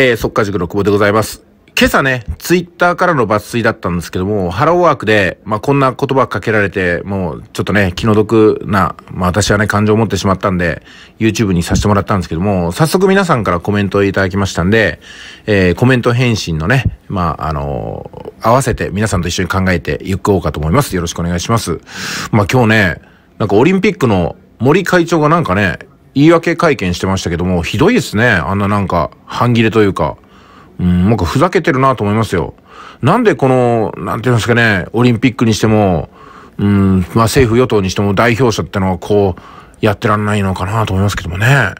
えー、速稼塾の久保でございます。今朝ね、ツイッターからの抜粋だったんですけども、ハローワークで、まあ、こんな言葉かけられて、もう、ちょっとね、気の毒な、まあ、私はね、感情を持ってしまったんで、YouTube にさせてもらったんですけども、早速皆さんからコメントをいただきましたんで、えー、コメント返信のね、まあ、あのー、合わせて皆さんと一緒に考えていこうかと思います。よろしくお願いします。まあ、今日ね、なんかオリンピックの森会長がなんかね、言い訳会見してましたけども、ひどいですね。あんななんか、半切れというか。うん、なんかふざけてるなと思いますよ。なんでこの、なんていますかね、オリンピックにしても、うん、まあ政府与党にしても代表者ってのはこう、やってらんないのかなと思いますけどもね。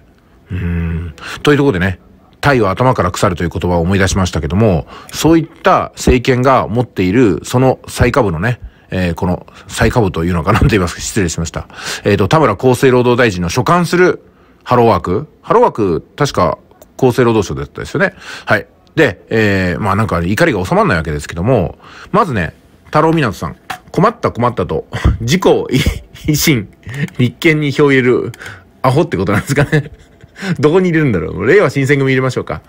うん。というところでね、タイは頭から腐るという言葉を思い出しましたけども、そういった政権が持っている、その最下部のね、えー、この最下部というのか何と言いますか失礼しました。えっ、ー、と、田村厚生労働大臣の所管するハローワークハローワーク、確か厚生労働省だったですよね。はい。で、えー、まあなんか怒りが収まらないわけですけども、まずね、太郎湊さん、困った困ったと、自己維新、立憲に票を入れる、アホってことなんですかね。どこに入れるんだろう。令和新選組入れましょうか。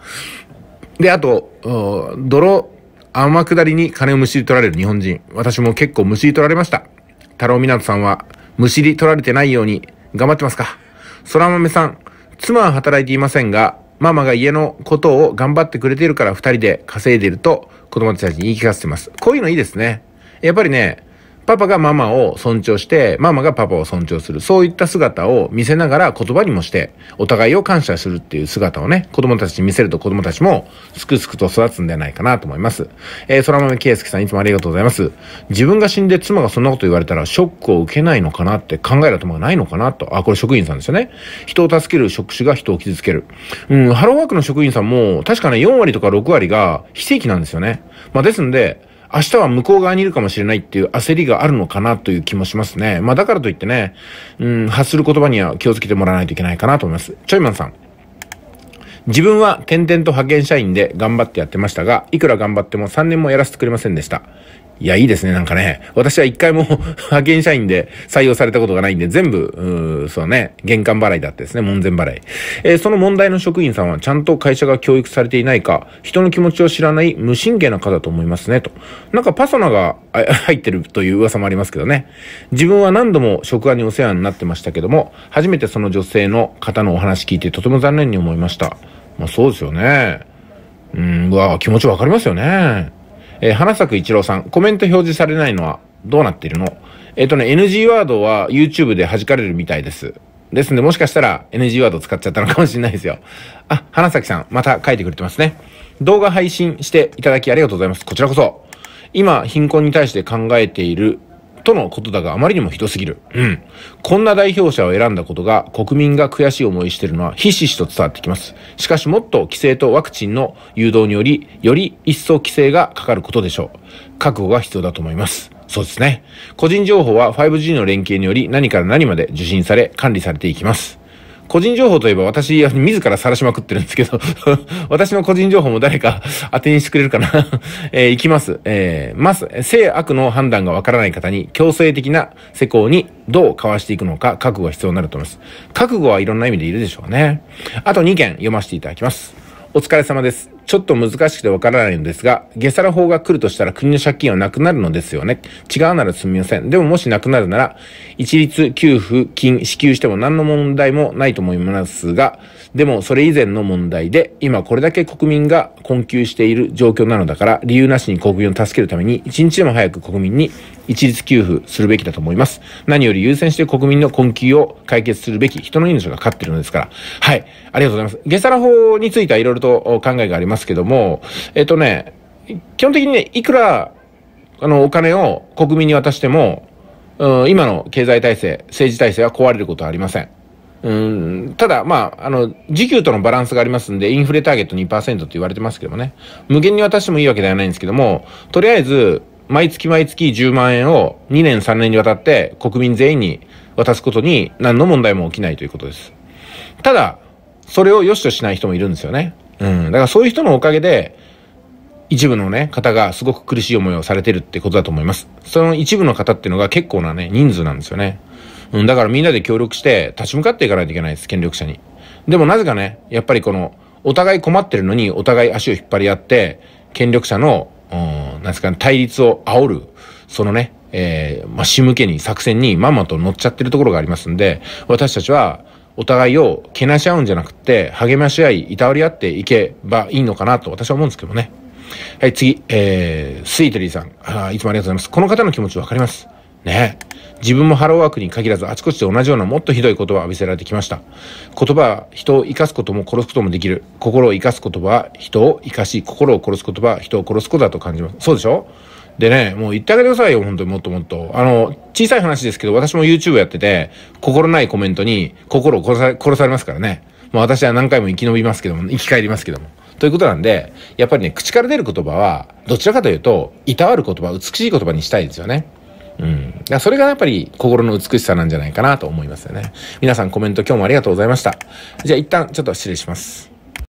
で、あと、泥、天下りに金をむしり取られる日本人。私も結構むしり取られました。太郎湊さんは、むしり取られてないように頑張ってますかそら豆さん、妻は働いていませんが、ママが家のことを頑張ってくれているから二人で稼いでいると子供たちに言い聞かせてます。こういうのいいですね。やっぱりね、パパがママを尊重して、ママがパパを尊重する。そういった姿を見せながら言葉にもして、お互いを感謝するっていう姿をね、子供たちに見せると子供たちもすくすくと育つんではないかなと思います。えー、空豆圭介さんいつもありがとうございます。自分が死んで妻がそんなこと言われたらショックを受けないのかなって考える頭がないのかなと。あ、これ職員さんですよね。人を助ける職種が人を傷つける。うん、ハローワークの職員さんも確かね4割とか6割が非正規なんですよね。まあですんで、明日は向こう側にいるかもしれないっていう焦りがあるのかなという気もしますね。まあだからといってね、うん、発する言葉には気をつけてもらわないといけないかなと思います。チョイマンさん。自分は転々と派遣社員で頑張ってやってましたが、いくら頑張っても3年もやらせてくれませんでした。いや、いいですね、なんかね。私は一回も 派遣社員で採用されたことがないんで、全部、うそうね、玄関払いだってですね、門前払い。えー、その問題の職員さんは、ちゃんと会社が教育されていないか、人の気持ちを知らない無神経な方だと思いますね、と。なんかパソナが 入ってるという噂もありますけどね。自分は何度も職場にお世話になってましたけども、初めてその女性の方のお話聞いてとても残念に思いました。まあそうですよね。うん、うわ気持ちわかりますよね。えー、花咲一郎さん、コメント表示されないのはどうなっているのえっ、ー、とね、NG ワードは YouTube で弾かれるみたいです。ですんで、もしかしたら NG ワード使っちゃったのかもしれないですよ。あ、花咲さん、また書いてくれてますね。動画配信していただきありがとうございます。こちらこそ。今、貧困に対して考えているとのことだがあまりにもひどすぎる。うん。こんな代表者を選んだことが国民が悔しい思いしてるのはひしひしと伝わってきます。しかしもっと規制とワクチンの誘導により、より一層規制がかかることでしょう。覚悟が必要だと思います。そうですね。個人情報は 5G の連携により何から何まで受信され管理されていきます。個人情報といえば私、自ら晒しまくってるんですけど 私の個人情報も誰か 当てにしてくれるかな え行いきます。えー、まず、性悪の判断がわからない方に強制的な施工にどうかわしていくのか、覚悟が必要になると思います。覚悟はいろんな意味でいるでしょうね。あと2件読ませていただきます。お疲れ様です。ちょっと難しくてわからないのですが、下サラ法が来るとしたら国の借金はなくなるのですよね。違うならすみません。でももしなくなるなら、一律給付金支給しても何の問題もないと思いますが、でもそれ以前の問題で、今これだけ国民が困窮している状況なのだから、理由なしに国民を助けるために、一日でも早く国民に一律給付するべきだと思います。何より優先して国民の困窮を解決するべき人の命がかかってるのですから。はい。ありがとうございます。下皿法についてはいろいろと考えがありますけども、えっとね、基本的にね、いくら、あの、お金を国民に渡しても、うん、今の経済体制、政治体制は壊れることはありません。うん、ただ、まあ、あの、時給とのバランスがありますんで、インフレターゲット2%って言われてますけどもね、無限に渡してもいいわけではないんですけども、とりあえず、毎月毎月10万円を2年3年にわたって国民全員に渡すことに何の問題も起きないということです。ただ、それを良しとしない人もいるんですよね。うん。だからそういう人のおかげで、一部のね、方がすごく苦しい思いをされてるってことだと思います。その一部の方っていうのが結構なね、人数なんですよね。うん、だからみんなで協力して立ち向かっていかないといけないです、権力者に。でもなぜかね、やっぱりこの、お互い困ってるのにお互い足を引っ張り合って、権力者のうん、なんですかね、対立を煽る、そのね、えー、まあ、仕向けに、作戦にまんまと乗っちゃってるところがありますんで、私たちは、お互いをけなし合うんじゃなくて、励まし合い、いたわり合っていけばいいのかなと私は思うんですけどね。はい、次、えー、スイートリーさん。あいつもありがとうございます。この方の気持ちわかります。ね自分もハローワークに限らずあちこちで同じようなもっとひどい言葉を浴びせられてきました。言葉は人を生かすことも殺すこともできる。心を生かす言葉は人を生かし、心を殺す言葉は人を殺すことだと感じます。そうでしょでね、もう言ってあげてくださいよ、本当にもっともっと。あの、小さい話ですけど、私も YouTube やってて、心ないコメントに心を殺され、殺されますからね。もう私は何回も生き延びますけども、生き返りますけども。ということなんで、やっぱりね、口から出る言葉は、どちらかというと、いたわる言葉、美しい言葉にしたいですよね。うん。それがやっぱり心の美しさなんじゃないかなと思いますよね。皆さんコメント今日もありがとうございました。じゃあ一旦ちょっと失礼します。